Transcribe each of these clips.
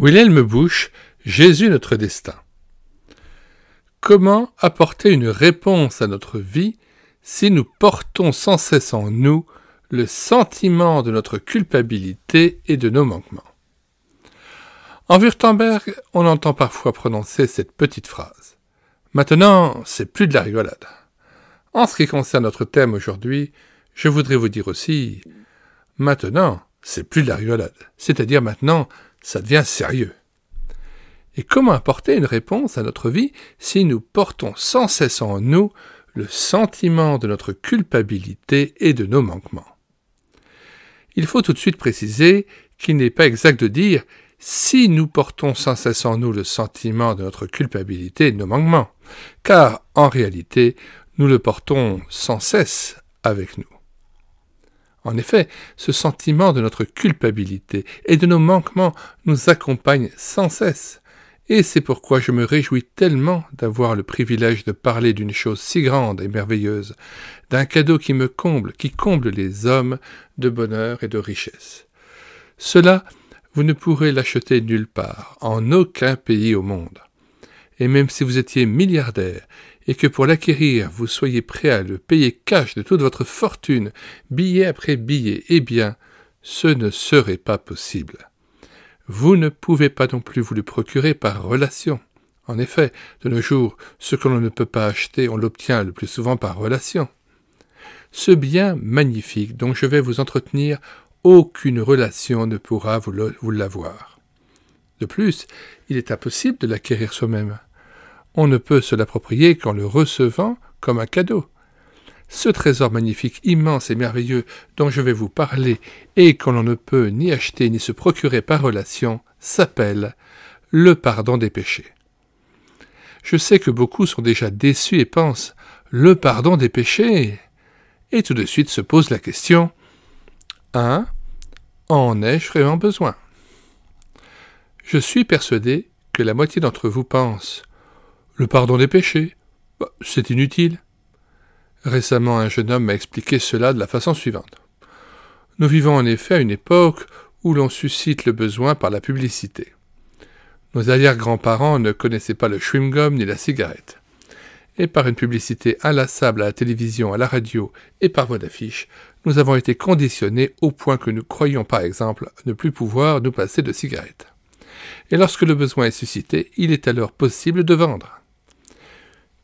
Wilhelm bouche, Jésus notre destin. Comment apporter une réponse à notre vie si nous portons sans cesse en nous le sentiment de notre culpabilité et de nos manquements En Württemberg, on entend parfois prononcer cette petite phrase. Maintenant, c'est plus de la rigolade. En ce qui concerne notre thème aujourd'hui, je voudrais vous dire aussi Maintenant, c'est plus de la rigolade. C'est-à-dire maintenant, ça devient sérieux. Et comment apporter une réponse à notre vie si nous portons sans cesse en nous le sentiment de notre culpabilité et de nos manquements Il faut tout de suite préciser qu'il n'est pas exact de dire si nous portons sans cesse en nous le sentiment de notre culpabilité et de nos manquements, car en réalité, nous le portons sans cesse avec nous. En effet, ce sentiment de notre culpabilité et de nos manquements nous accompagne sans cesse, et c'est pourquoi je me réjouis tellement d'avoir le privilège de parler d'une chose si grande et merveilleuse, d'un cadeau qui me comble, qui comble les hommes de bonheur et de richesse. Cela, vous ne pourrez l'acheter nulle part, en aucun pays au monde. Et même si vous étiez milliardaire et que pour l'acquérir, vous soyez prêt à le payer cash de toute votre fortune, billet après billet, eh bien, ce ne serait pas possible. Vous ne pouvez pas non plus vous le procurer par relation. En effet, de nos jours, ce que l'on ne peut pas acheter, on l'obtient le plus souvent par relation. Ce bien magnifique dont je vais vous entretenir, aucune relation ne pourra vous l'avoir. De plus, il est impossible de l'acquérir soi-même on ne peut se l'approprier qu'en le recevant comme un cadeau. Ce trésor magnifique, immense et merveilleux dont je vais vous parler et que l'on ne peut ni acheter ni se procurer par relation s'appelle le pardon des péchés. Je sais que beaucoup sont déjà déçus et pensent le pardon des péchés et tout de suite se pose la question 1. Hein en ai-je vraiment besoin Je suis persuadé que la moitié d'entre vous pense le pardon des péchés bah, C'est inutile. Récemment, un jeune homme m'a expliqué cela de la façon suivante. Nous vivons en effet à une époque où l'on suscite le besoin par la publicité. Nos arrière-grands-parents ne connaissaient pas le chewing-gum ni la cigarette. Et par une publicité inlassable à la télévision, à la radio et par voie d'affiche, nous avons été conditionnés au point que nous croyons par exemple ne plus pouvoir nous passer de cigarettes. Et lorsque le besoin est suscité, il est alors possible de vendre.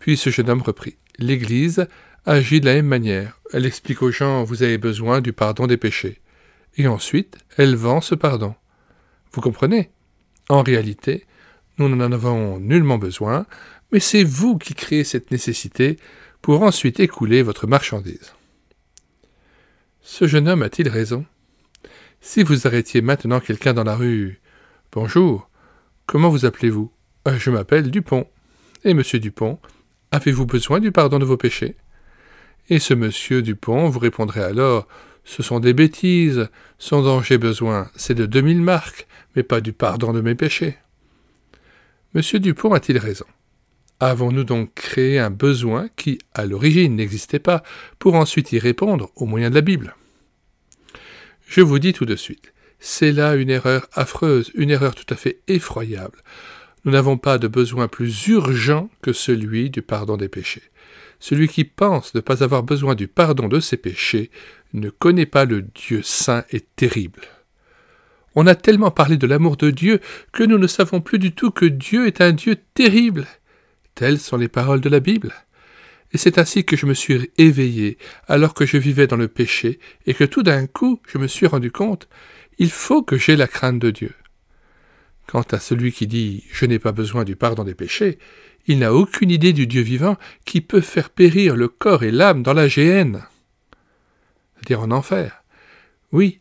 Puis ce jeune homme reprit. L'Église agit de la même manière. Elle explique aux gens vous avez besoin du pardon des péchés. Et ensuite, elle vend ce pardon. Vous comprenez En réalité, nous n'en avons nullement besoin, mais c'est vous qui créez cette nécessité pour ensuite écouler votre marchandise. Ce jeune homme a-t-il raison Si vous arrêtiez maintenant quelqu'un dans la rue, Bonjour, comment vous appelez-vous ah, Je m'appelle Dupont. Et monsieur Dupont, Avez-vous besoin du pardon de vos péchés Et ce monsieur Dupont vous répondrait alors Ce sont des bêtises, Sans dont j'ai besoin, c'est de deux mille marques, mais pas du pardon de mes péchés. Monsieur Dupont a-t-il raison Avons-nous donc créé un besoin qui, à l'origine, n'existait pas, pour ensuite y répondre au moyen de la Bible Je vous dis tout de suite, c'est là une erreur affreuse, une erreur tout à fait effroyable. Nous n'avons pas de besoin plus urgent que celui du pardon des péchés. Celui qui pense ne pas avoir besoin du pardon de ses péchés ne connaît pas le Dieu saint et terrible. On a tellement parlé de l'amour de Dieu que nous ne savons plus du tout que Dieu est un Dieu terrible. Telles sont les paroles de la Bible. Et c'est ainsi que je me suis éveillé alors que je vivais dans le péché et que tout d'un coup je me suis rendu compte, il faut que j'aie la crainte de Dieu. Quant à celui qui dit Je n'ai pas besoin du pardon des péchés, il n'a aucune idée du Dieu vivant qui peut faire périr le corps et l'âme dans la géhenne, dire en enfer. Oui,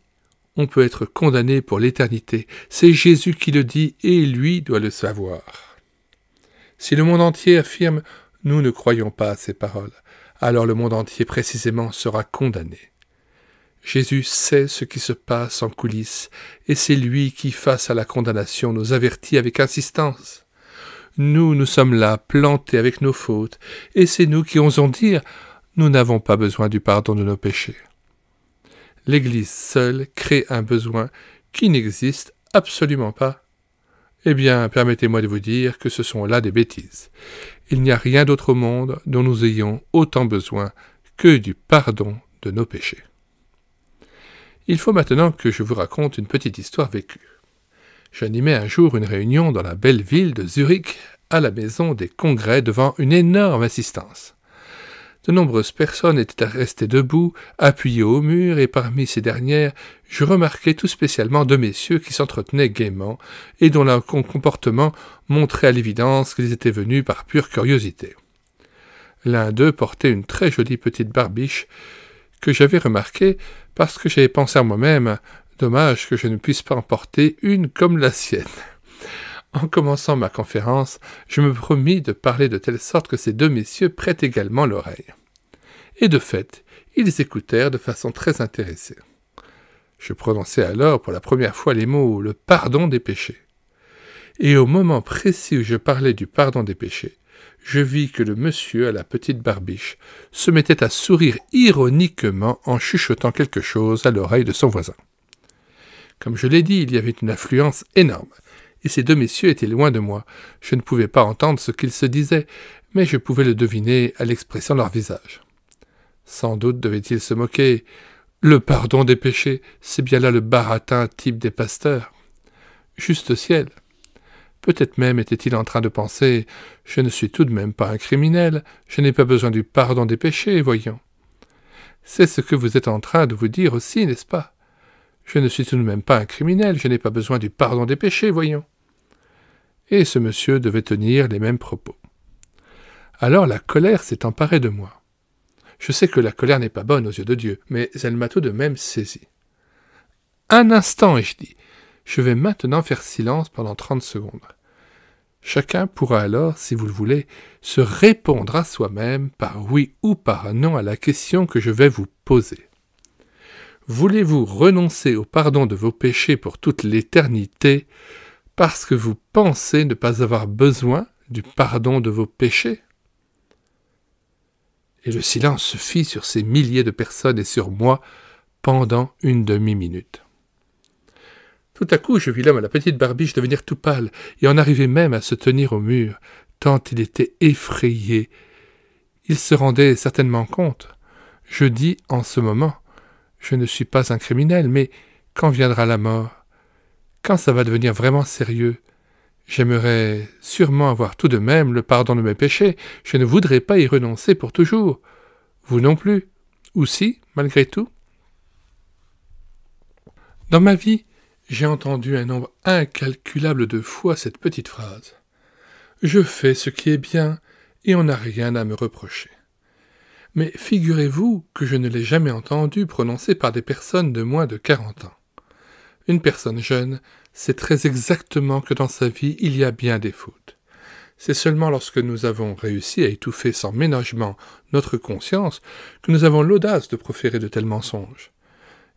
on peut être condamné pour l'éternité. C'est Jésus qui le dit et lui doit le savoir. Si le monde entier affirme Nous ne croyons pas à ces paroles, alors le monde entier précisément sera condamné. Jésus sait ce qui se passe en coulisses, et c'est lui qui, face à la condamnation, nous avertit avec insistance. Nous, nous sommes là, plantés avec nos fautes, et c'est nous qui osons dire Nous n'avons pas besoin du pardon de nos péchés. L'Église seule crée un besoin qui n'existe absolument pas. Eh bien, permettez-moi de vous dire que ce sont là des bêtises. Il n'y a rien d'autre au monde dont nous ayons autant besoin que du pardon de nos péchés. Il faut maintenant que je vous raconte une petite histoire vécue. J'animais un jour une réunion dans la belle ville de Zurich, à la maison des congrès, devant une énorme assistance. De nombreuses personnes étaient restées debout, appuyées au mur, et parmi ces dernières, je remarquai tout spécialement deux messieurs qui s'entretenaient gaiement, et dont leur comportement montrait à l'évidence qu'ils étaient venus par pure curiosité. L'un d'eux portait une très jolie petite barbiche, que j'avais remarqué parce que j'avais pensé à moi-même dommage que je ne puisse pas emporter une comme la sienne. En commençant ma conférence, je me promis de parler de telle sorte que ces deux messieurs prêtent également l'oreille. Et de fait, ils écoutèrent de façon très intéressée. Je prononçai alors pour la première fois les mots le pardon des péchés. Et au moment précis où je parlais du pardon des péchés, je vis que le monsieur à la petite barbiche se mettait à sourire ironiquement en chuchotant quelque chose à l'oreille de son voisin. Comme je l'ai dit, il y avait une affluence énorme, et ces deux messieurs étaient loin de moi. Je ne pouvais pas entendre ce qu'ils se disaient, mais je pouvais le deviner à l'expression de leur visage. Sans doute devaient-ils se moquer. Le pardon des péchés, c'est bien là le baratin type des pasteurs. Juste ciel. Peut-être même était-il en train de penser Je ne suis tout de même pas un criminel, je n'ai pas besoin du pardon des péchés, voyons. C'est ce que vous êtes en train de vous dire aussi, n'est-ce pas Je ne suis tout de même pas un criminel, je n'ai pas besoin du pardon des péchés, voyons. Et ce monsieur devait tenir les mêmes propos. Alors la colère s'est emparée de moi. Je sais que la colère n'est pas bonne aux yeux de Dieu, mais elle m'a tout de même saisi. Un instant, ai-je dit, je vais maintenant faire silence pendant 30 secondes. Chacun pourra alors, si vous le voulez, se répondre à soi-même par oui ou par non à la question que je vais vous poser. Voulez-vous renoncer au pardon de vos péchés pour toute l'éternité parce que vous pensez ne pas avoir besoin du pardon de vos péchés Et le silence se fit sur ces milliers de personnes et sur moi pendant une demi-minute. Tout à coup, je vis l'homme à la petite barbiche devenir tout pâle et en arriver même à se tenir au mur, tant il était effrayé. Il se rendait certainement compte. Je dis en ce moment, je ne suis pas un criminel, mais quand viendra la mort Quand ça va devenir vraiment sérieux J'aimerais sûrement avoir tout de même le pardon de mes péchés, je ne voudrais pas y renoncer pour toujours. Vous non plus. Ou si, malgré tout Dans ma vie, j'ai entendu un nombre incalculable de fois cette petite phrase. Je fais ce qui est bien et on n'a rien à me reprocher. Mais figurez-vous que je ne l'ai jamais entendu prononcée par des personnes de moins de quarante ans. Une personne jeune sait très exactement que dans sa vie il y a bien des fautes. C'est seulement lorsque nous avons réussi à étouffer sans ménagement notre conscience que nous avons l'audace de proférer de tels mensonges.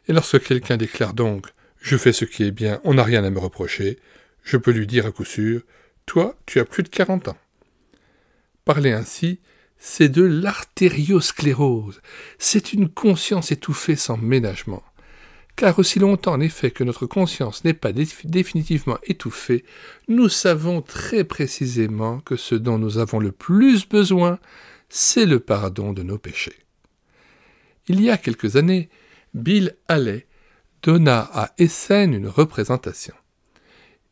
Et lorsque quelqu'un déclare donc je fais ce qui est bien, on n'a rien à me reprocher. Je peux lui dire à coup sûr Toi, tu as plus de 40 ans. Parler ainsi, c'est de l'artériosclérose. C'est une conscience étouffée sans ménagement. Car aussi longtemps, en effet, que notre conscience n'est pas définitivement étouffée, nous savons très précisément que ce dont nous avons le plus besoin, c'est le pardon de nos péchés. Il y a quelques années, Bill allait donna à Essen une représentation.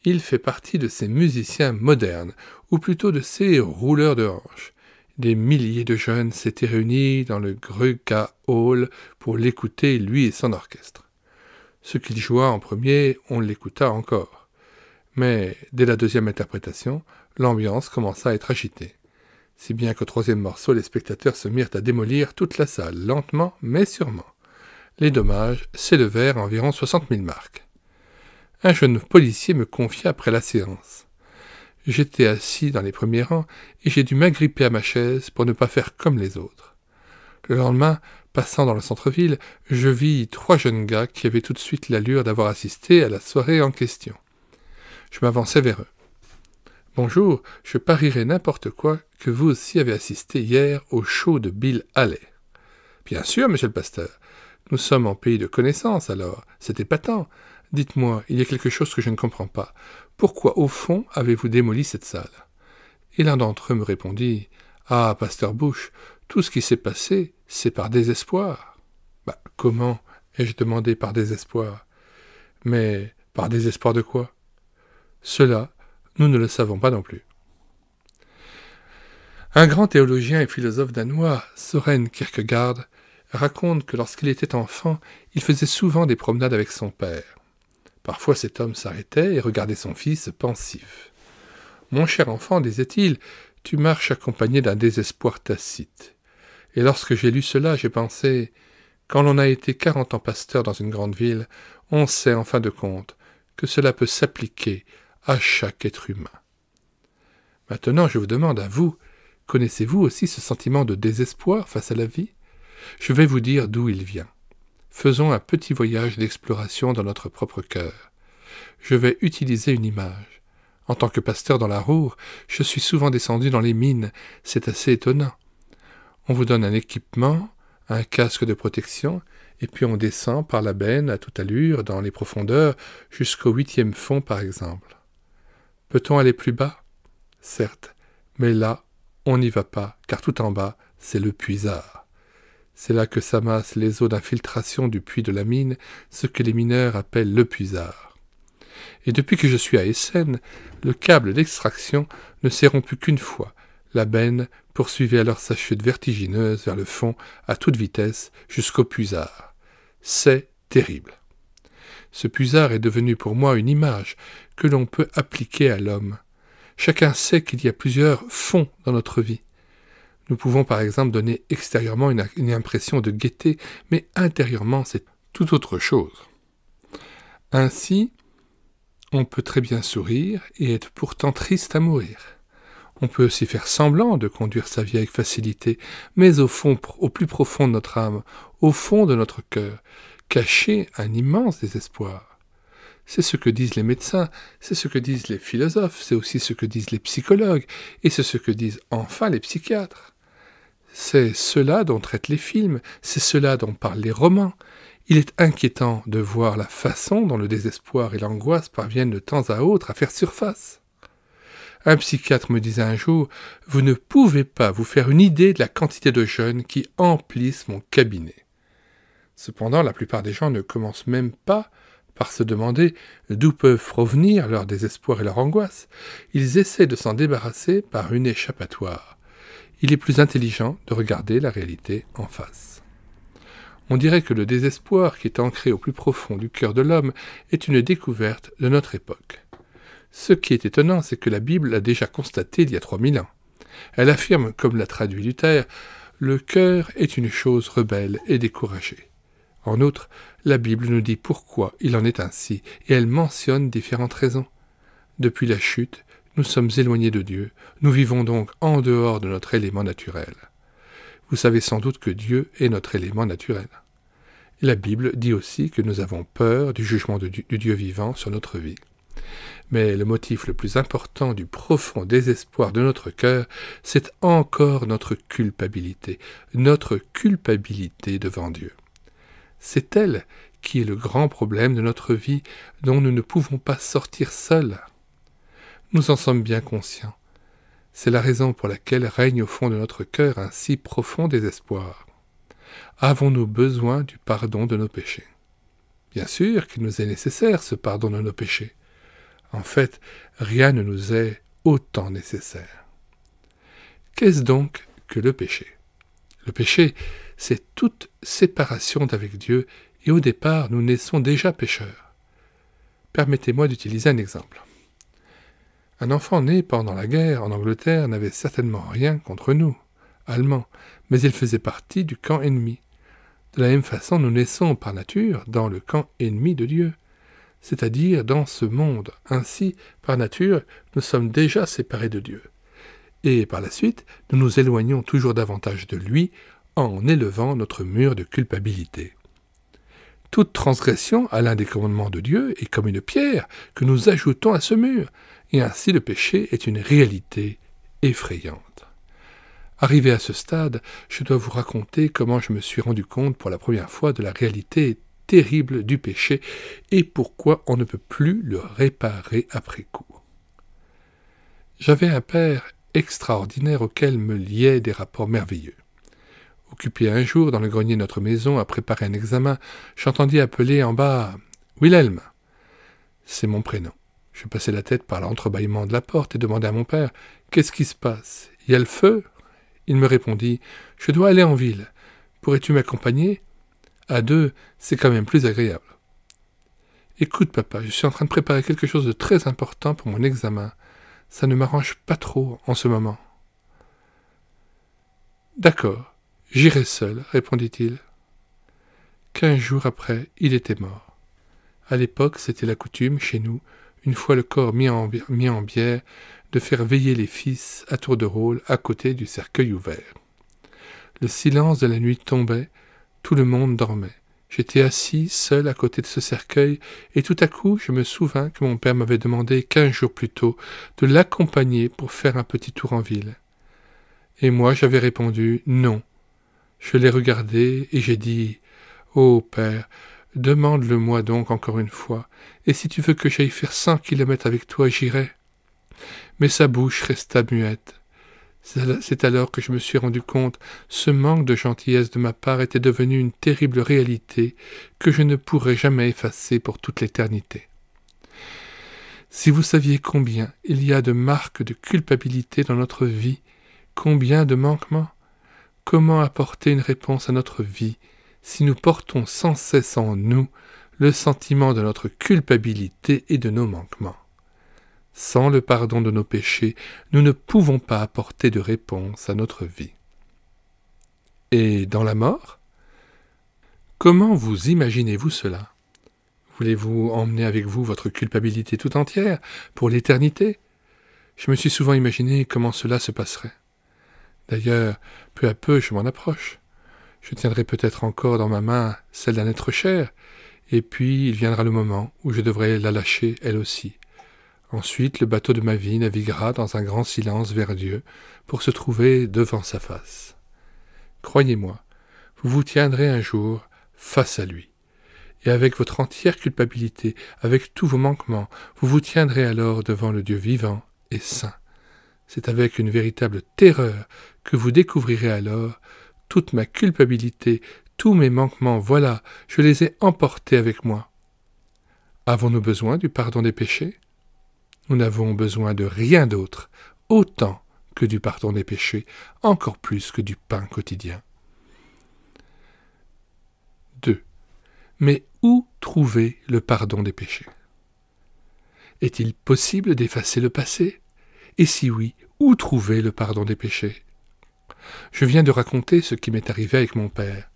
Il fait partie de ces musiciens modernes, ou plutôt de ces rouleurs de hanches. Des milliers de jeunes s'étaient réunis dans le Gruga Hall pour l'écouter, lui et son orchestre. Ce qu'il joua en premier, on l'écouta encore. Mais dès la deuxième interprétation, l'ambiance commença à être agitée. Si bien qu'au troisième morceau, les spectateurs se mirent à démolir toute la salle, lentement mais sûrement. Les dommages s'élevèrent à environ 60 mille marques. Un jeune policier me confia après la séance. J'étais assis dans les premiers rangs et j'ai dû m'agripper à ma chaise pour ne pas faire comme les autres. Le lendemain, passant dans le centre-ville, je vis trois jeunes gars qui avaient tout de suite l'allure d'avoir assisté à la soirée en question. Je m'avançai vers eux. Bonjour, je parierais n'importe quoi que vous aussi avez assisté hier au show de Bill Haley. Bien sûr, monsieur le pasteur. Nous sommes en pays de connaissance, alors. C'est épatant. Dites-moi, il y a quelque chose que je ne comprends pas. Pourquoi, au fond, avez-vous démoli cette salle Et l'un d'entre eux me répondit Ah, pasteur Bush, tout ce qui s'est passé, c'est par désespoir. Bah, comment ai-je demandé par désespoir Mais par désespoir de quoi Cela, nous ne le savons pas non plus. Un grand théologien et philosophe danois, Soren Kierkegaard, raconte que lorsqu'il était enfant, il faisait souvent des promenades avec son père. Parfois cet homme s'arrêtait et regardait son fils pensif. Mon cher enfant, disait-il, tu marches accompagné d'un désespoir tacite. Et lorsque j'ai lu cela, j'ai pensé quand l'on a été quarante ans pasteur dans une grande ville, on sait en fin de compte que cela peut s'appliquer à chaque être humain. Maintenant, je vous demande à vous, connaissez-vous aussi ce sentiment de désespoir face à la vie je vais vous dire d'où il vient. Faisons un petit voyage d'exploration dans notre propre cœur. Je vais utiliser une image. En tant que pasteur dans la Roure, je suis souvent descendu dans les mines, c'est assez étonnant. On vous donne un équipement, un casque de protection, et puis on descend par la benne à toute allure dans les profondeurs jusqu'au huitième fond par exemple. Peut-on aller plus bas Certes, mais là, on n'y va pas, car tout en bas, c'est le puisard. C'est là que s'amassent les eaux d'infiltration du puits de la mine, ce que les mineurs appellent le puisard. Et depuis que je suis à Essen, le câble d'extraction ne s'est rompu qu'une fois. La benne poursuivait alors sa chute vertigineuse vers le fond à toute vitesse jusqu'au puisard. C'est terrible. Ce puisard est devenu pour moi une image que l'on peut appliquer à l'homme. Chacun sait qu'il y a plusieurs fonds dans notre vie. Nous pouvons par exemple donner extérieurement une, impression de gaieté, mais intérieurement c'est tout autre chose. Ainsi, on peut très bien sourire et être pourtant triste à mourir. On peut aussi faire semblant de conduire sa vie avec facilité, mais au fond, au plus profond de notre âme, au fond de notre cœur, cacher un immense désespoir. C'est ce que disent les médecins, c'est ce que disent les philosophes, c'est aussi ce que disent les psychologues, et c'est ce que disent enfin les psychiatres. C'est cela dont traitent les films, c'est cela dont parlent les romans. Il est inquiétant de voir la façon dont le désespoir et l'angoisse parviennent de temps à autre à faire surface. Un psychiatre me disait un jour Vous ne pouvez pas vous faire une idée de la quantité de jeunes qui emplissent mon cabinet. Cependant, la plupart des gens ne commencent même pas par se demander d'où peuvent provenir leur désespoir et leur angoisse. Ils essaient de s'en débarrasser par une échappatoire il est plus intelligent de regarder la réalité en face. On dirait que le désespoir qui est ancré au plus profond du cœur de l'homme est une découverte de notre époque. Ce qui est étonnant, c'est que la Bible l'a déjà constaté il y a 3000 ans. Elle affirme, comme l'a traduit Luther, le cœur est une chose rebelle et découragée. En outre, la Bible nous dit pourquoi il en est ainsi, et elle mentionne différentes raisons. Depuis la chute, nous sommes éloignés de Dieu, nous vivons donc en dehors de notre élément naturel. Vous savez sans doute que Dieu est notre élément naturel. La Bible dit aussi que nous avons peur du jugement du Dieu vivant sur notre vie. Mais le motif le plus important du profond désespoir de notre cœur, c'est encore notre culpabilité, notre culpabilité devant Dieu. C'est elle qui est le grand problème de notre vie dont nous ne pouvons pas sortir seuls. Nous en sommes bien conscients. C'est la raison pour laquelle règne au fond de notre cœur un si profond désespoir. Avons-nous besoin du pardon de nos péchés Bien sûr qu'il nous est nécessaire ce pardon de nos péchés. En fait, rien ne nous est autant nécessaire. Qu'est-ce donc que le péché Le péché, c'est toute séparation d'avec Dieu, et au départ, nous naissons déjà pécheurs. Permettez-moi d'utiliser un exemple. Un enfant né pendant la guerre en Angleterre n'avait certainement rien contre nous, Allemands, mais il faisait partie du camp ennemi. De la même façon, nous naissons par nature dans le camp ennemi de Dieu, c'est-à-dire dans ce monde. Ainsi, par nature, nous sommes déjà séparés de Dieu. Et par la suite, nous nous éloignons toujours davantage de lui en élevant notre mur de culpabilité. Toute transgression à l'un des commandements de Dieu est comme une pierre que nous ajoutons à ce mur, et ainsi le péché est une réalité effrayante. Arrivé à ce stade, je dois vous raconter comment je me suis rendu compte pour la première fois de la réalité terrible du péché et pourquoi on ne peut plus le réparer après coup. J'avais un père extraordinaire auquel me liaient des rapports merveilleux. Occupé un jour dans le grenier de notre maison à préparer un examen, j'entendis appeler en bas Wilhelm. C'est mon prénom. Je passai la tête par l'entrebâillement de la porte et demandai à mon père Qu'est-ce qui se passe Il y a le feu Il me répondit Je dois aller en ville. Pourrais-tu m'accompagner À deux, c'est quand même plus agréable. Écoute, papa, je suis en train de préparer quelque chose de très important pour mon examen. Ça ne m'arrange pas trop en ce moment. D'accord, j'irai seul, répondit-il. Quinze jours après, il était mort. À l'époque, c'était la coutume, chez nous, une fois le corps mis en, bière, de faire veiller les fils à tour de rôle à côté du cercueil ouvert. Le silence de la nuit tombait, tout le monde dormait. J'étais assis seul à côté de ce cercueil, et tout à coup je me souvins que mon père m'avait demandé quinze jours plus tôt de l'accompagner pour faire un petit tour en ville. Et moi j'avais répondu non. Je l'ai regardé et j'ai dit Ô oh, père, Demande-le-moi donc encore une fois, et si tu veux que j'aille faire cent kilomètres avec toi, j'irai. Mais sa bouche resta muette. C'est alors que je me suis rendu compte ce manque de gentillesse de ma part était devenu une terrible réalité que je ne pourrais jamais effacer pour toute l'éternité. Si vous saviez combien il y a de marques de culpabilité dans notre vie, combien de manquements, comment apporter une réponse à notre vie si nous portons sans cesse en nous le sentiment de notre culpabilité et de nos manquements. Sans le pardon de nos péchés, nous ne pouvons pas apporter de réponse à notre vie. Et dans la mort Comment vous imaginez-vous cela Voulez-vous emmener avec vous votre culpabilité tout entière pour l'éternité Je me suis souvent imaginé comment cela se passerait. D'ailleurs, peu à peu, je m'en approche. Je tiendrai peut-être encore dans ma main celle d'un être cher, et puis il viendra le moment où je devrai la lâcher elle aussi. Ensuite, le bateau de ma vie naviguera dans un grand silence vers Dieu pour se trouver devant sa face. Croyez-moi, vous vous tiendrez un jour face à lui. Et avec votre entière culpabilité, avec tous vos manquements, vous vous tiendrez alors devant le Dieu vivant et saint. C'est avec une véritable terreur que vous découvrirez alors toute ma culpabilité, tous mes manquements, voilà, je les ai emportés avec moi. Avons-nous besoin du pardon des péchés Nous n'avons besoin de rien d'autre, autant que du pardon des péchés, encore plus que du pain quotidien. 2. Mais où trouver le pardon des péchés Est-il possible d'effacer le passé Et si oui, où trouver le pardon des péchés je viens de raconter ce qui m'est arrivé avec mon père,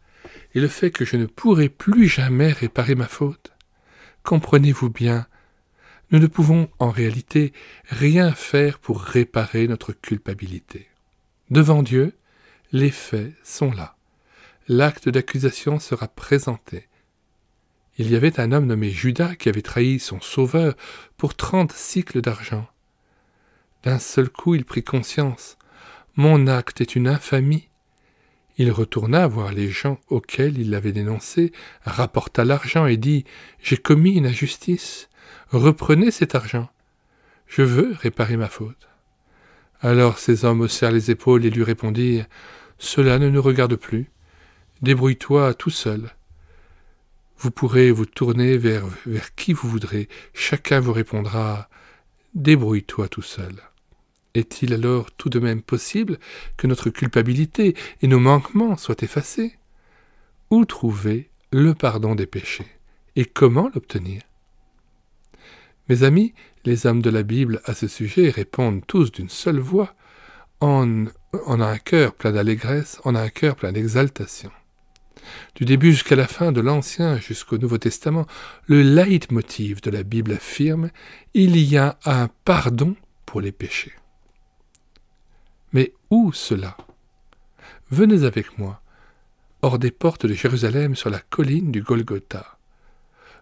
et le fait que je ne pourrai plus jamais réparer ma faute. Comprenez-vous bien, nous ne pouvons en réalité rien faire pour réparer notre culpabilité. Devant Dieu, les faits sont là. L'acte d'accusation sera présenté. Il y avait un homme nommé Judas qui avait trahi son Sauveur pour trente cycles d'argent. D'un seul coup, il prit conscience. Mon acte est une infamie. Il retourna voir les gens auxquels il l'avait dénoncé, rapporta l'argent et dit J'ai commis une injustice. Reprenez cet argent. Je veux réparer ma faute. Alors ces hommes haussèrent les épaules et lui répondirent Cela ne nous regarde plus. Débrouille-toi tout seul. Vous pourrez vous tourner vers, vers qui vous voudrez. Chacun vous répondra Débrouille-toi tout seul. Est-il alors tout de même possible que notre culpabilité et nos manquements soient effacés Où trouver le pardon des péchés et comment l'obtenir Mes amis, les hommes de la Bible à ce sujet répondent tous d'une seule voix On a un cœur plein d'allégresse, on a un cœur plein d'exaltation. Du début jusqu'à la fin de l'Ancien jusqu'au Nouveau Testament, le leitmotiv de la Bible affirme Il y a un pardon pour les péchés. Mais où cela Venez avec moi, hors des portes de Jérusalem sur la colline du Golgotha.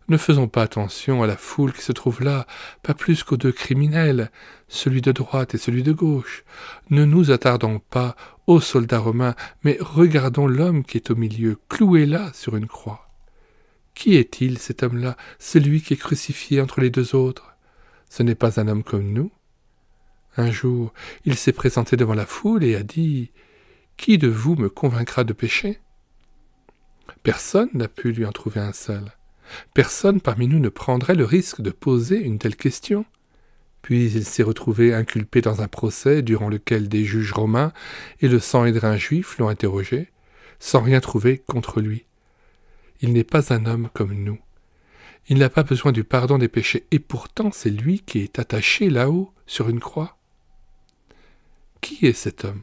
Ne faisons pas attention à la foule qui se trouve là, pas plus qu'aux deux criminels, celui de droite et celui de gauche. Ne nous attardons pas aux soldats romains, mais regardons l'homme qui est au milieu, cloué là sur une croix. Qui est-il, cet homme-là, celui qui est crucifié entre les deux autres Ce n'est pas un homme comme nous, un jour, il s'est présenté devant la foule et a dit Qui de vous me convaincra de péché Personne n'a pu lui en trouver un seul. Personne parmi nous ne prendrait le risque de poser une telle question. Puis il s'est retrouvé inculpé dans un procès durant lequel des juges romains et le sanhédrin juif l'ont interrogé, sans rien trouver contre lui. Il n'est pas un homme comme nous. Il n'a pas besoin du pardon des péchés, et pourtant c'est lui qui est attaché là-haut sur une croix. Qui est cet homme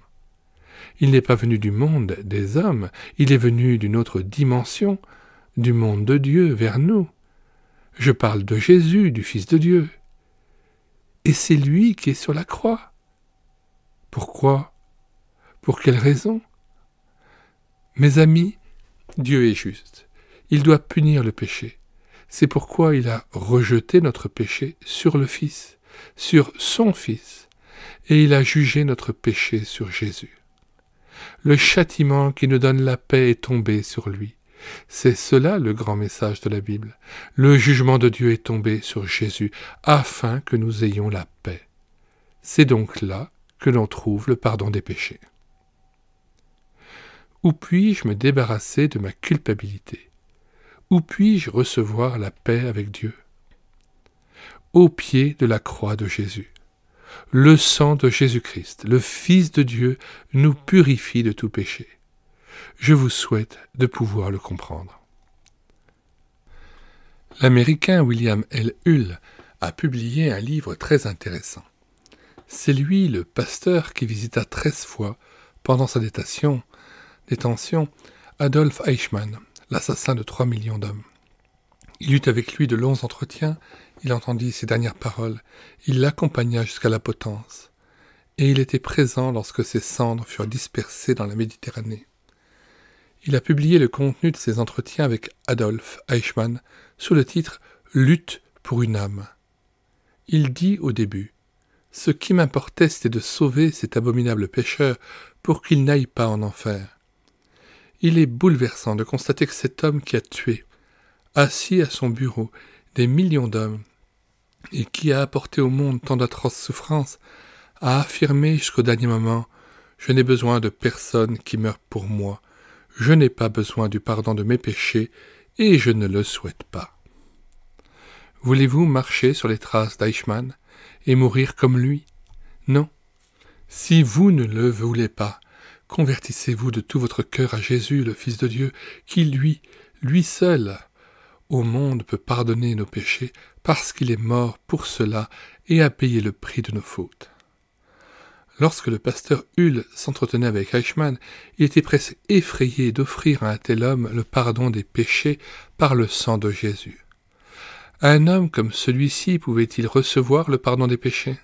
Il n'est pas venu du monde des hommes, il est venu d'une autre dimension, du monde de Dieu vers nous. Je parle de Jésus, du Fils de Dieu. Et c'est lui qui est sur la croix. Pourquoi Pour quelle raison Mes amis, Dieu est juste. Il doit punir le péché. C'est pourquoi il a rejeté notre péché sur le Fils, sur son Fils et il a jugé notre péché sur Jésus. Le châtiment qui nous donne la paix est tombé sur lui. C'est cela le grand message de la Bible. Le jugement de Dieu est tombé sur Jésus afin que nous ayons la paix. C'est donc là que l'on trouve le pardon des péchés. Où puis-je me débarrasser de ma culpabilité Où puis-je recevoir la paix avec Dieu Au pied de la croix de Jésus le sang de Jésus-Christ, le Fils de Dieu, nous purifie de tout péché. Je vous souhaite de pouvoir le comprendre. L'Américain William L. Hull a publié un livre très intéressant. C'est lui le pasteur qui visita treize fois, pendant sa détention, détention Adolf Eichmann, l'assassin de trois millions d'hommes. Il eut avec lui de longs entretiens il entendit ses dernières paroles, il l'accompagna jusqu'à la potence, et il était présent lorsque ses cendres furent dispersées dans la Méditerranée. Il a publié le contenu de ses entretiens avec Adolf Eichmann sous le titre Lutte pour une âme. Il dit au début Ce qui m'importait, c'était de sauver cet abominable pécheur pour qu'il n'aille pas en enfer. Il est bouleversant de constater que cet homme qui a tué, assis à son bureau, des millions d'hommes, et qui a apporté au monde tant d'atroces souffrances, a affirmé jusqu'au dernier moment Je n'ai besoin de personne qui meure pour moi, je n'ai pas besoin du pardon de mes péchés, et je ne le souhaite pas. Voulez-vous marcher sur les traces d'Eichmann et mourir comme lui Non. Si vous ne le voulez pas, convertissez-vous de tout votre cœur à Jésus, le Fils de Dieu, qui, lui, lui seul, au monde peut pardonner nos péchés parce qu'il est mort pour cela et a payé le prix de nos fautes. Lorsque le pasteur Hull s'entretenait avec Eichmann, il était presque effrayé d'offrir à un tel homme le pardon des péchés par le sang de Jésus. Un homme comme celui-ci pouvait-il recevoir le pardon des péchés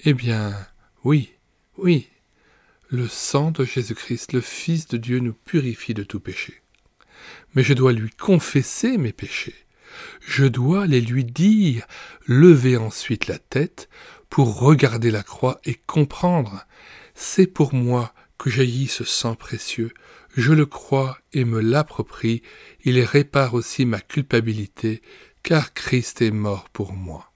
Eh bien, oui, oui. Le sang de Jésus-Christ, le Fils de Dieu, nous purifie de tout péché mais je dois lui confesser mes péchés. Je dois les lui dire, lever ensuite la tête pour regarder la croix et comprendre. C'est pour moi que jaillit ce sang précieux. Je le crois et me l'approprie. Il répare aussi ma culpabilité, car Christ est mort pour moi.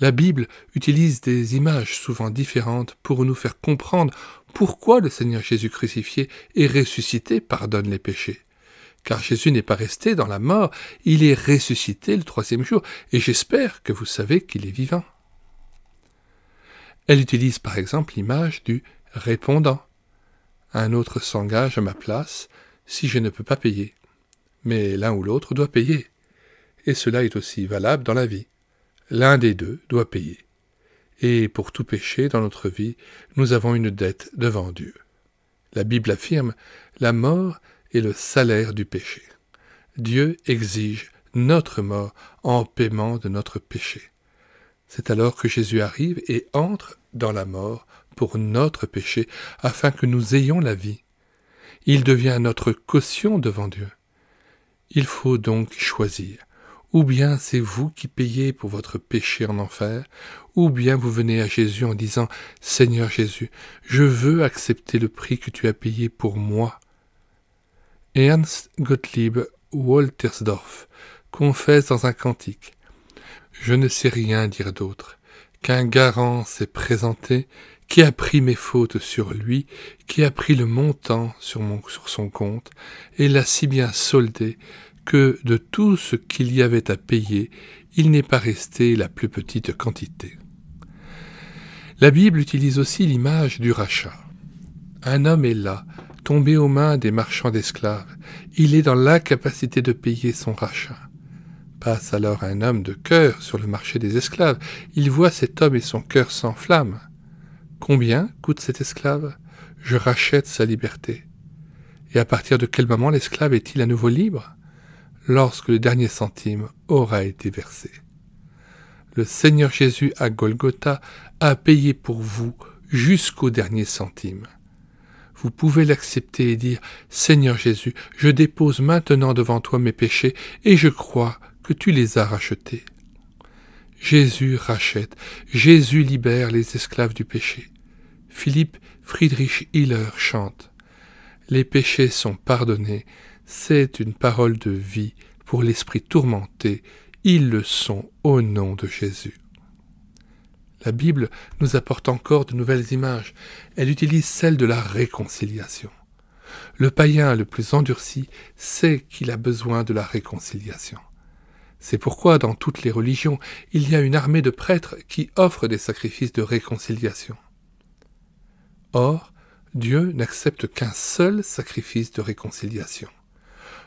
La Bible utilise des images souvent différentes pour nous faire comprendre pourquoi le Seigneur Jésus crucifié et ressuscité pardonne les péchés car Jésus n'est pas resté dans la mort, il est ressuscité le troisième jour, et j'espère que vous savez qu'il est vivant. Elle utilise par exemple l'image du répondant. Un autre s'engage à ma place si je ne peux pas payer. Mais l'un ou l'autre doit payer. Et cela est aussi valable dans la vie. L'un des deux doit payer. Et pour tout péché dans notre vie, nous avons une dette devant Dieu. La Bible affirme La mort et le salaire du péché. Dieu exige notre mort en paiement de notre péché. C'est alors que Jésus arrive et entre dans la mort pour notre péché, afin que nous ayons la vie. Il devient notre caution devant Dieu. Il faut donc choisir. Ou bien c'est vous qui payez pour votre péché en enfer, ou bien vous venez à Jésus en disant Seigneur Jésus, je veux accepter le prix que tu as payé pour moi Ernst Gottlieb Woltersdorf confesse dans un cantique Je ne sais rien dire d'autre qu'un garant s'est présenté qui a pris mes fautes sur lui, qui a pris le montant sur, sur son compte, et l'a si bien soldé que de tout ce qu'il y avait à payer, il n'est pas resté la plus petite quantité. La Bible utilise aussi l'image du rachat. Un homme est là, tombé aux mains des marchands d'esclaves, il est dans l'incapacité de payer son rachat. Passe alors un homme de cœur sur le marché des esclaves, il voit cet homme et son cœur s'enflamme. Combien coûte cet esclave Je rachète sa liberté. Et à partir de quel moment l'esclave est-il à nouveau libre Lorsque le dernier centime aura été versé. Le Seigneur Jésus à Golgotha a payé pour vous jusqu'au dernier centime vous pouvez l'accepter et dire Seigneur Jésus, je dépose maintenant devant toi mes péchés et je crois que tu les as rachetés. Jésus rachète, Jésus libère les esclaves du péché. Philippe Friedrich Hiller chante Les péchés sont pardonnés, c'est une parole de vie pour l'esprit tourmenté, ils le sont au nom de Jésus. La Bible nous apporte encore de nouvelles images. Elle utilise celle de la réconciliation. Le païen le plus endurci sait qu'il a besoin de la réconciliation. C'est pourquoi dans toutes les religions, il y a une armée de prêtres qui offrent des sacrifices de réconciliation. Or, Dieu n'accepte qu'un seul sacrifice de réconciliation.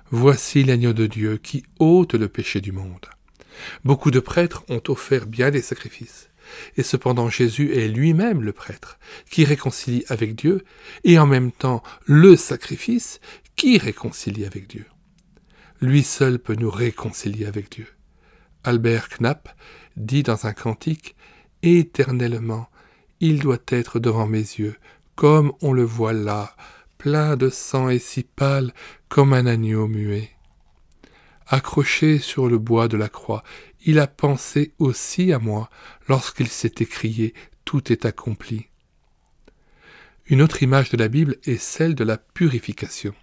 Voici l'agneau de Dieu qui ôte le péché du monde. Beaucoup de prêtres ont offert bien des sacrifices et cependant Jésus est lui-même le prêtre, qui réconcilie avec Dieu, et en même temps le sacrifice, qui réconcilie avec Dieu. Lui seul peut nous réconcilier avec Dieu. Albert Knapp dit dans un cantique Éternellement, il doit être devant mes yeux, comme on le voit là, plein de sang et si pâle comme un agneau muet. Accroché sur le bois de la croix, il a pensé aussi à moi lorsqu'il s'est écrié Tout est accompli. Une autre image de la Bible est celle de la purification.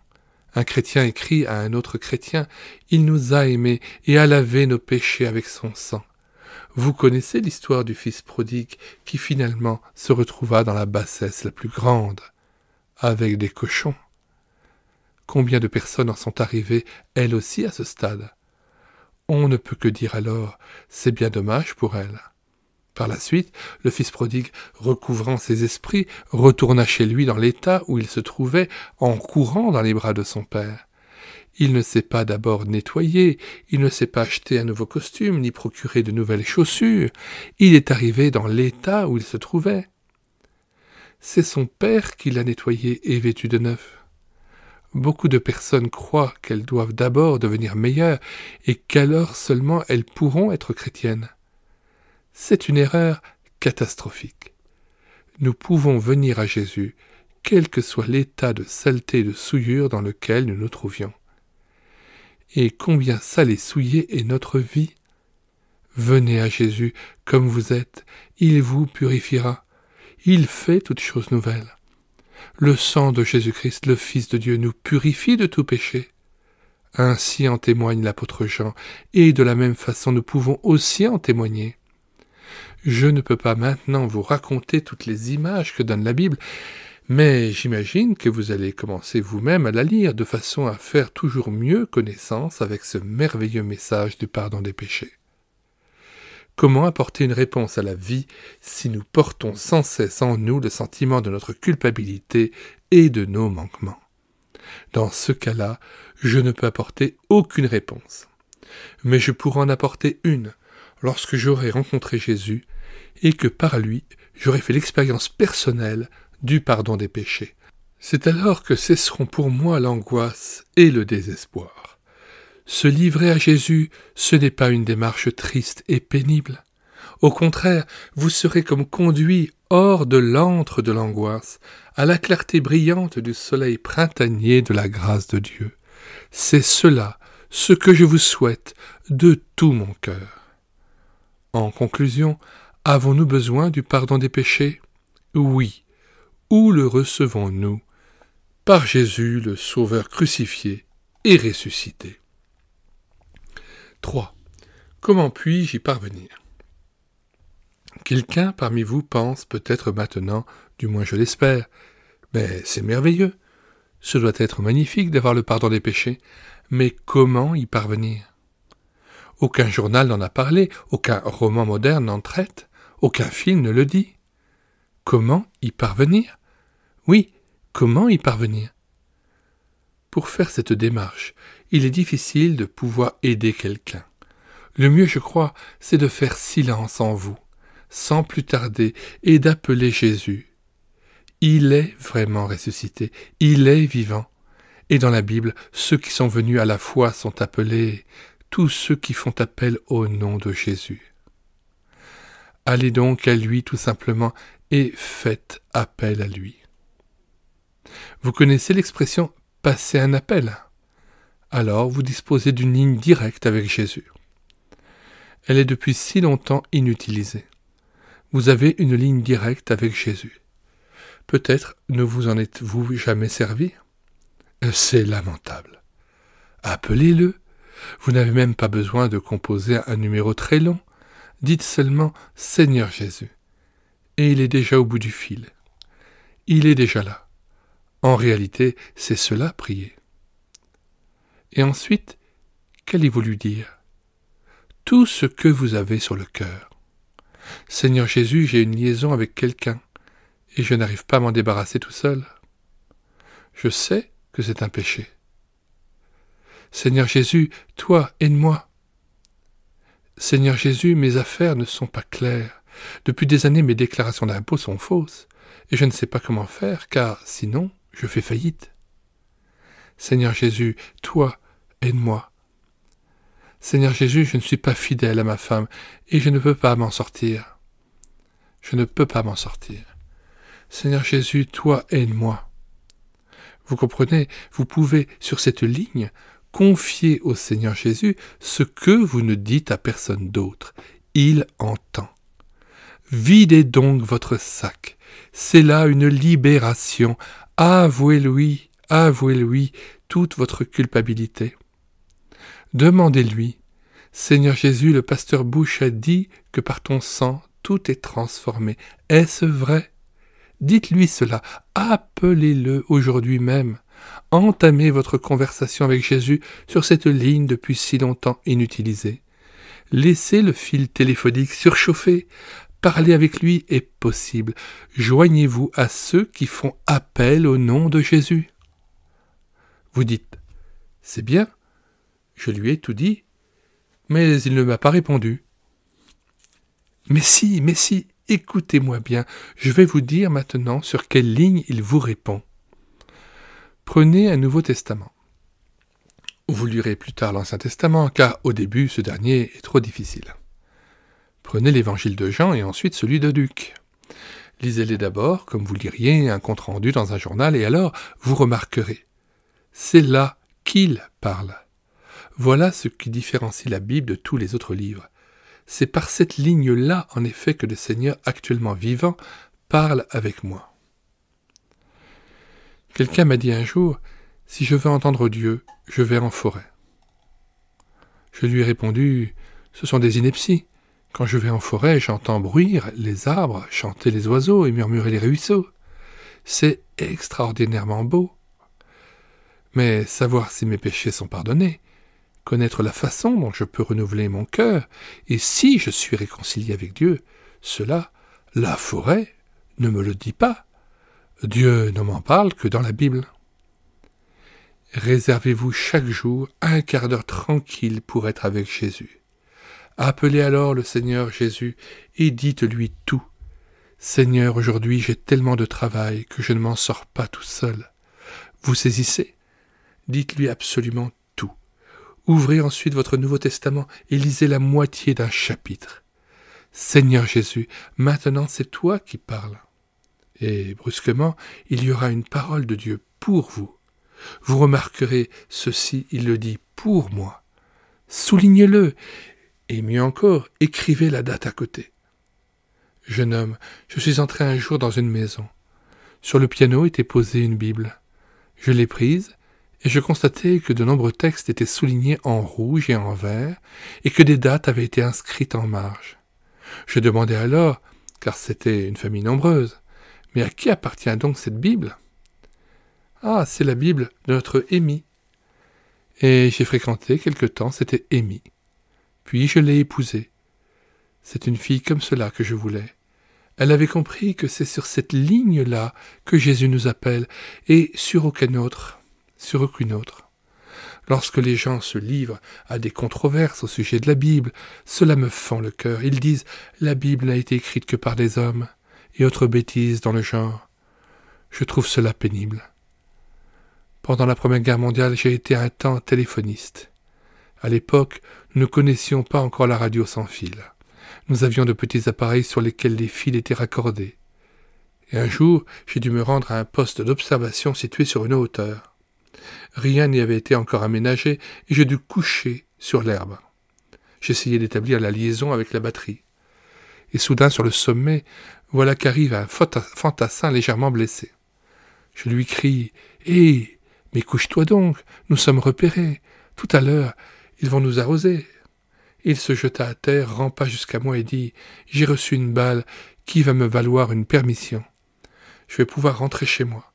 Un chrétien écrit à un autre chrétien Il nous a aimés et a lavé nos péchés avec son sang. Vous connaissez l'histoire du fils prodigue qui finalement se retrouva dans la bassesse la plus grande, avec des cochons. Combien de personnes en sont arrivées, elles aussi, à ce stade on ne peut que dire alors c'est bien dommage pour elle. Par la suite, le fils prodigue, recouvrant ses esprits, retourna chez lui dans l'état où il se trouvait, en courant dans les bras de son père. Il ne s'est pas d'abord nettoyé, il ne s'est pas acheté un nouveau costume, ni procuré de nouvelles chaussures, il est arrivé dans l'état où il se trouvait. C'est son père qui l'a nettoyé et vêtu de neuf. Beaucoup de personnes croient qu'elles doivent d'abord devenir meilleures et qu'alors seulement elles pourront être chrétiennes. C'est une erreur catastrophique. Nous pouvons venir à Jésus, quel que soit l'état de saleté et de souillure dans lequel nous nous trouvions. Et combien sale et souillée est notre vie Venez à Jésus comme vous êtes, il vous purifiera, il fait toutes choses nouvelles. Le sang de Jésus-Christ, le Fils de Dieu, nous purifie de tout péché. Ainsi en témoigne l'apôtre Jean, et de la même façon nous pouvons aussi en témoigner. Je ne peux pas maintenant vous raconter toutes les images que donne la Bible, mais j'imagine que vous allez commencer vous-même à la lire de façon à faire toujours mieux connaissance avec ce merveilleux message du pardon des péchés. Comment apporter une réponse à la vie si nous portons sans cesse en nous le sentiment de notre culpabilité et de nos manquements Dans ce cas-là, je ne peux apporter aucune réponse. Mais je pourrai en apporter une lorsque j'aurai rencontré Jésus et que par lui j'aurai fait l'expérience personnelle du pardon des péchés. C'est alors que cesseront pour moi l'angoisse et le désespoir. Se livrer à Jésus, ce n'est pas une démarche triste et pénible. Au contraire, vous serez comme conduit hors de l'antre de l'angoisse, à la clarté brillante du soleil printanier de la grâce de Dieu. C'est cela, ce que je vous souhaite de tout mon cœur. En conclusion, avons-nous besoin du pardon des péchés Oui. Où le recevons-nous Par Jésus, le Sauveur crucifié et ressuscité. 3. Comment puis-je y parvenir Quelqu'un parmi vous pense peut-être maintenant, du moins je l'espère, mais c'est merveilleux. Ce doit être magnifique d'avoir le pardon des péchés, mais comment y parvenir Aucun journal n'en a parlé, aucun roman moderne n'en traite, aucun film ne le dit. Comment y parvenir Oui, comment y parvenir pour faire cette démarche, il est difficile de pouvoir aider quelqu'un. Le mieux, je crois, c'est de faire silence en vous, sans plus tarder, et d'appeler Jésus. Il est vraiment ressuscité, il est vivant. Et dans la Bible, ceux qui sont venus à la foi sont appelés tous ceux qui font appel au nom de Jésus. Allez donc à lui tout simplement et faites appel à lui. Vous connaissez l'expression Passez un appel. Alors vous disposez d'une ligne directe avec Jésus. Elle est depuis si longtemps inutilisée. Vous avez une ligne directe avec Jésus. Peut-être ne vous en êtes-vous jamais servi euh, C'est lamentable. Appelez-le. Vous n'avez même pas besoin de composer un numéro très long. Dites seulement Seigneur Jésus. Et il est déjà au bout du fil. Il est déjà là. En réalité, c'est cela, prier. Et ensuite, qu'allez-vous lui dire Tout ce que vous avez sur le cœur. Seigneur Jésus, j'ai une liaison avec quelqu'un, et je n'arrive pas à m'en débarrasser tout seul. Je sais que c'est un péché. Seigneur Jésus, toi, et moi Seigneur Jésus, mes affaires ne sont pas claires. Depuis des années, mes déclarations d'impôts sont fausses, et je ne sais pas comment faire, car sinon, je fais faillite. Seigneur Jésus, toi, aide-moi. Seigneur Jésus, je ne suis pas fidèle à ma femme, et je ne peux pas m'en sortir. Je ne peux pas m'en sortir. Seigneur Jésus, toi, aide-moi. Vous comprenez, vous pouvez, sur cette ligne, confier au Seigneur Jésus ce que vous ne dites à personne d'autre. Il entend. Videz donc votre sac. C'est là une libération Avouez-lui, avouez-lui toute votre culpabilité. Demandez-lui, Seigneur Jésus, le pasteur Bush a dit que par ton sang tout est transformé. Est-ce vrai Dites-lui cela, appelez-le aujourd'hui même. Entamez votre conversation avec Jésus sur cette ligne depuis si longtemps inutilisée. Laissez le fil téléphonique surchauffer, Parler avec lui est possible. Joignez-vous à ceux qui font appel au nom de Jésus. Vous dites C'est bien, je lui ai tout dit, mais il ne m'a pas répondu. Mais si, mais si, écoutez-moi bien, je vais vous dire maintenant sur quelle ligne il vous répond. Prenez un Nouveau Testament. Vous lirez plus tard l'Ancien Testament, car au début ce dernier est trop difficile. Prenez l'évangile de Jean et ensuite celui de Luc. Lisez-les d'abord, comme vous liriez un compte-rendu dans un journal, et alors vous remarquerez. C'est là qu'il parle. Voilà ce qui différencie la Bible de tous les autres livres. C'est par cette ligne-là, en effet, que le Seigneur actuellement vivant parle avec moi. Quelqu'un m'a dit un jour, Si je veux entendre Dieu, je vais en forêt. Je lui ai répondu, Ce sont des inepties. Quand je vais en forêt, j'entends bruire les arbres, chanter les oiseaux et murmurer les ruisseaux. C'est extraordinairement beau. Mais savoir si mes péchés sont pardonnés, connaître la façon dont je peux renouveler mon cœur, et si je suis réconcilié avec Dieu, cela, la forêt ne me le dit pas. Dieu ne m'en parle que dans la Bible. Réservez-vous chaque jour un quart d'heure tranquille pour être avec Jésus. Appelez alors le Seigneur Jésus et dites-lui tout. Seigneur, aujourd'hui j'ai tellement de travail que je ne m'en sors pas tout seul. Vous saisissez Dites-lui absolument tout. Ouvrez ensuite votre Nouveau Testament et lisez la moitié d'un chapitre. Seigneur Jésus, maintenant c'est toi qui parles. Et brusquement, il y aura une parole de Dieu pour vous. Vous remarquerez, ceci, il le dit pour moi. Soulignez-le et mieux encore, écrivez la date à côté. Jeune homme, je suis entré un jour dans une maison. Sur le piano était posée une Bible. Je l'ai prise, et je constatai que de nombreux textes étaient soulignés en rouge et en vert, et que des dates avaient été inscrites en marge. Je demandai alors, car c'était une famille nombreuse, mais à qui appartient donc cette Bible Ah, c'est la Bible de notre Émi. Et j'ai fréquenté quelque temps c'était Émi. Puis je l'ai épousée. C'est une fille comme cela que je voulais. Elle avait compris que c'est sur cette ligne-là que Jésus nous appelle, et sur aucun autre, sur aucune autre. Lorsque les gens se livrent à des controverses au sujet de la Bible, cela me fend le cœur. Ils disent La Bible n'a été écrite que par des hommes, et autres bêtises dans le genre. Je trouve cela pénible. Pendant la Première Guerre mondiale, j'ai été un temps téléphoniste. À l'époque, nous ne connaissions pas encore la radio sans fil. Nous avions de petits appareils sur lesquels les fils étaient raccordés. Et un jour, j'ai dû me rendre à un poste d'observation situé sur une hauteur. Rien n'y avait été encore aménagé et j'ai dû coucher sur l'herbe. J'essayais d'établir la liaison avec la batterie. Et soudain, sur le sommet, voilà qu'arrive un fantassin légèrement blessé. Je lui crie Hé, mais couche-toi donc, nous sommes repérés. Tout à l'heure, ils vont nous arroser. Il se jeta à terre, rampa jusqu'à moi et dit J'ai reçu une balle qui va me valoir une permission. Je vais pouvoir rentrer chez moi.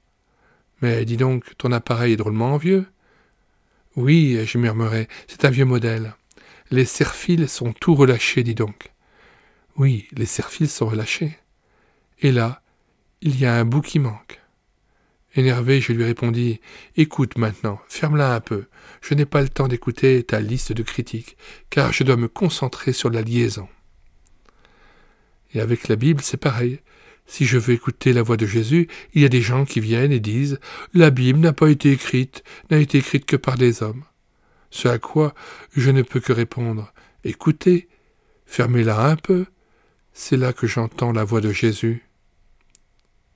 Mais dis donc, ton appareil est drôlement vieux. Oui, je murmurai, c'est un vieux modèle. Les serfils sont tout relâchés, dis donc. Oui, les serfils sont relâchés. Et là, il y a un bout qui manque. Énervé, je lui répondis Écoute maintenant, ferme-la un peu. Je n'ai pas le temps d'écouter ta liste de critiques, car je dois me concentrer sur la liaison. Et avec la Bible, c'est pareil. Si je veux écouter la voix de Jésus, il y a des gens qui viennent et disent La Bible n'a pas été écrite, n'a été écrite que par des hommes. Ce à quoi je ne peux que répondre Écoutez, fermez-la un peu. C'est là que j'entends la voix de Jésus.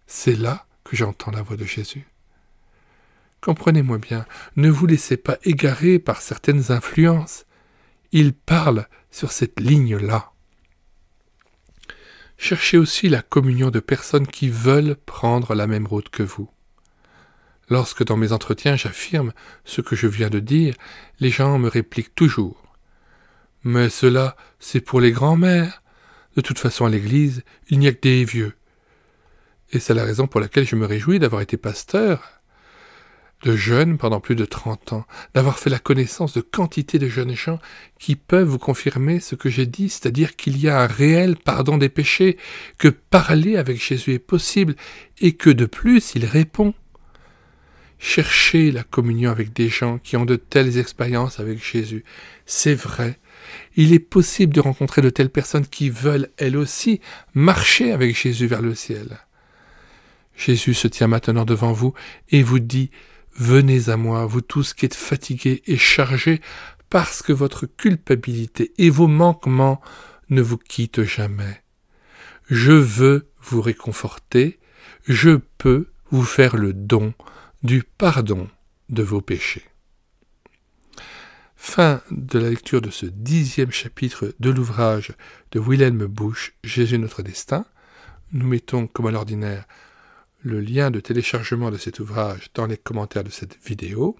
C'est là que j'entends la voix de Jésus. Comprenez-moi bien, ne vous laissez pas égarer par certaines influences. Il parle sur cette ligne-là. Cherchez aussi la communion de personnes qui veulent prendre la même route que vous. Lorsque dans mes entretiens j'affirme ce que je viens de dire, les gens me répliquent toujours. Mais cela, c'est pour les grands-mères. De toute façon, à l'église, il n'y a que des vieux. Et c'est la raison pour laquelle je me réjouis d'avoir été pasteur de jeunes pendant plus de 30 ans, d'avoir fait la connaissance de quantité de jeunes gens qui peuvent vous confirmer ce que j'ai dit, c'est-à-dire qu'il y a un réel pardon des péchés, que parler avec Jésus est possible, et que de plus il répond. Cherchez la communion avec des gens qui ont de telles expériences avec Jésus. C'est vrai. Il est possible de rencontrer de telles personnes qui veulent, elles aussi, marcher avec Jésus vers le ciel. Jésus se tient maintenant devant vous et vous dit, Venez à moi, vous tous qui êtes fatigués et chargés, parce que votre culpabilité et vos manquements ne vous quittent jamais. Je veux vous réconforter, je peux vous faire le don du pardon de vos péchés. Fin de la lecture de ce dixième chapitre de l'ouvrage de Wilhelm Busch, Jésus notre destin. Nous mettons, comme à l'ordinaire, le lien de téléchargement de cet ouvrage dans les commentaires de cette vidéo,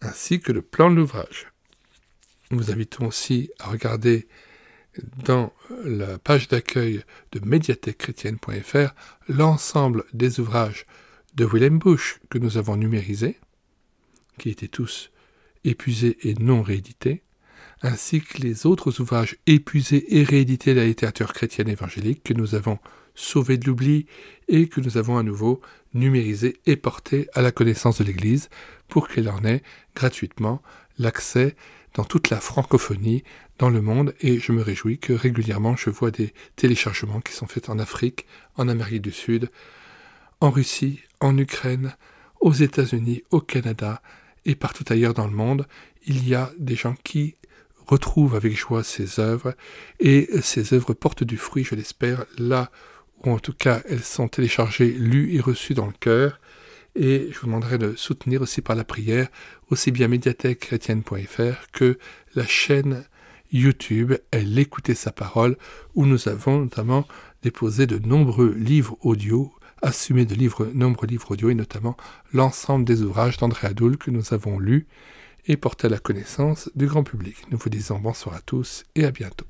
ainsi que le plan de l'ouvrage. Nous vous invitons aussi à regarder dans la page d'accueil de médiathèquechrétienne.fr l'ensemble des ouvrages de Willem Bush que nous avons numérisés, qui étaient tous épuisés et non réédités, ainsi que les autres ouvrages épuisés et réédités de la littérature chrétienne évangélique que nous avons sauvé de l'oubli et que nous avons à nouveau numérisé et porté à la connaissance de l'Église pour qu'elle en ait gratuitement l'accès dans toute la francophonie dans le monde et je me réjouis que régulièrement je vois des téléchargements qui sont faits en Afrique, en Amérique du Sud, en Russie, en Ukraine, aux États-Unis, au Canada et partout ailleurs dans le monde. Il y a des gens qui retrouvent avec joie ces œuvres et ces œuvres portent du fruit, je l'espère, là ou en tout cas elles sont téléchargées, lues et reçues dans le cœur. Et je vous demanderai de soutenir aussi par la prière, aussi bien médiathèquechrétienne.fr que la chaîne YouTube, Elle écoutait sa parole, où nous avons notamment déposé de nombreux livres audio, assumé de livres, nombreux livres audio, et notamment l'ensemble des ouvrages d'André Adoul que nous avons lus et portés à la connaissance du grand public. Nous vous disons bonsoir à tous et à bientôt.